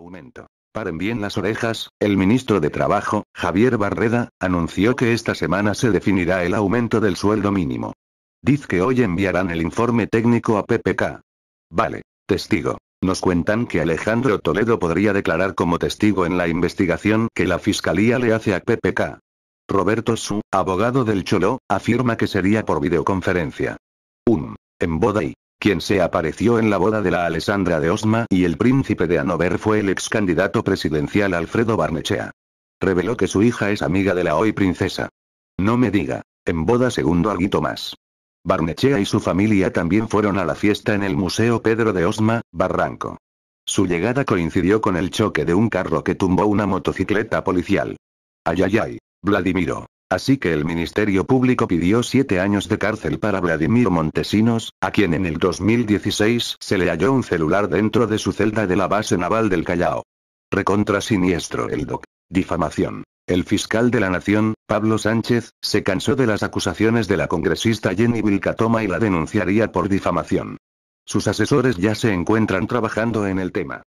aumento. Paren bien las orejas, el ministro de Trabajo, Javier Barreda, anunció que esta semana se definirá el aumento del sueldo mínimo. Diz que hoy enviarán el informe técnico a PPK. Vale. Testigo. Nos cuentan que Alejandro Toledo podría declarar como testigo en la investigación que la fiscalía le hace a PPK. Roberto Su, abogado del Cholo, afirma que sería por videoconferencia. Un, En Boda y quien se apareció en la boda de la Alessandra de Osma y el príncipe de Anover fue el ex candidato presidencial Alfredo Barnechea. Reveló que su hija es amiga de la hoy princesa. No me diga, en boda segundo alguito más. Barnechea y su familia también fueron a la fiesta en el Museo Pedro de Osma, Barranco. Su llegada coincidió con el choque de un carro que tumbó una motocicleta policial. Ayayay, Vladimiro. Así que el Ministerio Público pidió siete años de cárcel para Vladimir Montesinos, a quien en el 2016 se le halló un celular dentro de su celda de la base naval del Callao. Recontra siniestro el DOC. Difamación. El fiscal de la Nación, Pablo Sánchez, se cansó de las acusaciones de la congresista Jenny Vilcatoma y la denunciaría por difamación. Sus asesores ya se encuentran trabajando en el tema.